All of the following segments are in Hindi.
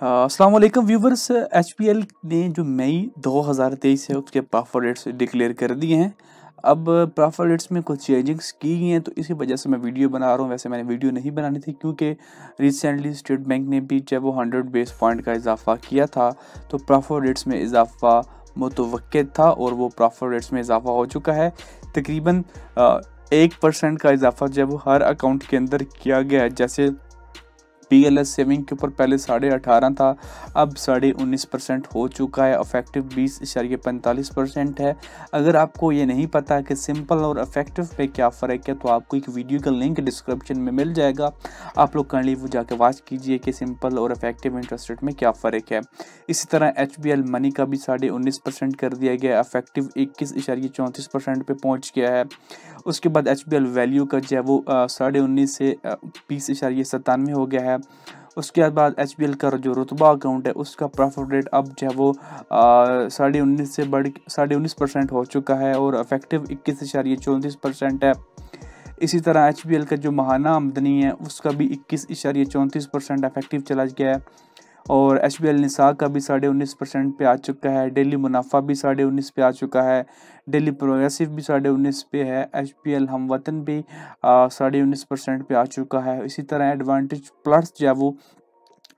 हाँ, अस्सलाम वालेकुम व्यूवर्स एच पी एल ने जो मई 2023 है उसके प्रॉफर रेट्स डिक्लेयर कर दिए हैं अब प्रॉफर रेट्स में कुछ चेंजिंग्स की गई हैं तो इसी वजह से मैं वीडियो बना रहा हूँ वैसे मैंने वीडियो नहीं बनानी थी क्योंकि रिसेंटली स्टेट बैंक ने भी जब वो हंड्रेड बेस पॉइंट का इजाफा किया था तो प्रॉफर रेट्स में इजाफा मुतव था और वो प्रॉफर रेट्स में इजाफा हो चुका है तकरीबन एक परसेंट का इजाफा जब हर अकाउंट के अंदर किया गया है जैसे पी एल एस सेविंग के ऊपर पहले साढ़े अठारह था अब साढ़े उन्नीस परसेंट हो चुका है अफेक्टिव बीस इशारे पैंतालीस परसेंट है अगर आपको ये नहीं पता कि सिंपल और अफेक्टिव पे क्या फ़र्क है तो आपको एक वीडियो का लिंक डिस्क्रिप्शन में मिल जाएगा आप लोग कर वो जाके वॉच कीजिए कि सिंपल और अफेक्टिव इंटरेस्ट रेट में क्या फ़र्क है इसी तरह एच बी एल मनी का भी साढ़े उन्नीस परसेंट कर दिया गया अफेक्टिव इक्कीस इशारे चौंतीस परसेंट पर पहुँच गया है उसके बाद एच वैल्यू का जो है वो साढ़े उन्नीस से बीस इशारे सतानवे हो गया है उसके बाद एच का जो रुतबा अकाउंट है उसका प्रॉफिट रेट अब जो है वो साढ़े उन्नीस से बढ़ साढ़े उन्नीस परसेंट हो चुका है और अफेक्टिव इक्कीस इशारे चौंतीस परसेंट है इसी तरह एच का जो महाना आमदनी है उसका भी इक्कीस इशारे चौंतीस परसेंट अफेक्टिव चला गया है और एच बी एल निसा का भी साढ़े उन्नीस परसेंट पे आ चुका है डेली मुनाफा भी साढ़े उन्नीस पे आ चुका है डेली प्रोग्रेसिव भी साढ़े उन्नीस पे है एच पी एल हम वतन भी साढ़े उन्नीस परसेंट पे आ चुका है इसी तरह एडवांटेज प्लस जो है वो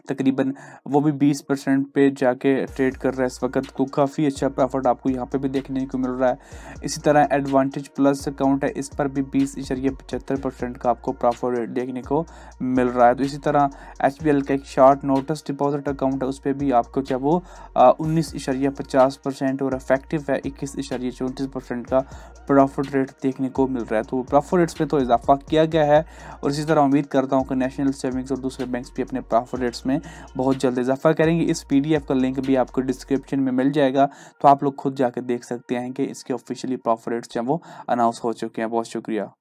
तकरीबन वो भी 20 परसेंट पे जाके ट्रेड कर रहा है इस वक्त को तो काफ़ी अच्छा प्रॉफिट आपको यहाँ पे भी देखने को मिल रहा है इसी तरह एडवांटेज प्लस अकाउंट है इस पर भी बीस इशारिया पचहत्तर परसेंट का आपको प्रॉफिट देखने को मिल रहा है तो इसी तरह एच का एक शार्ट नोटस डिपॉजिट अकाउंट है उस पर भी आपको क्या वो उन्नीस पचास परसेंट और इफेक्टिव है इक्कीस चौंतीस परसेंट का प्रॉफिट रेट देखने को मिल रहा है तो प्रॉफिट रेट्स पर तो इजाफा किया गया है और इसी तरह उम्मीद करता हूँ कि नेशनल सेविंग्स और दूसरे बैंक भी अपने प्रॉफिट रेट्स में में बहुत जल्द इजाफा करेंगे इस पी का लिंक भी आपको डिस्क्रिप्शन में मिल जाएगा तो आप लोग खुद जाकर देख सकते हैं कि इसके ऑफिशियली प्रॉफिट्स जो वो अनाउंस हो चुके हैं बहुत शुक्रिया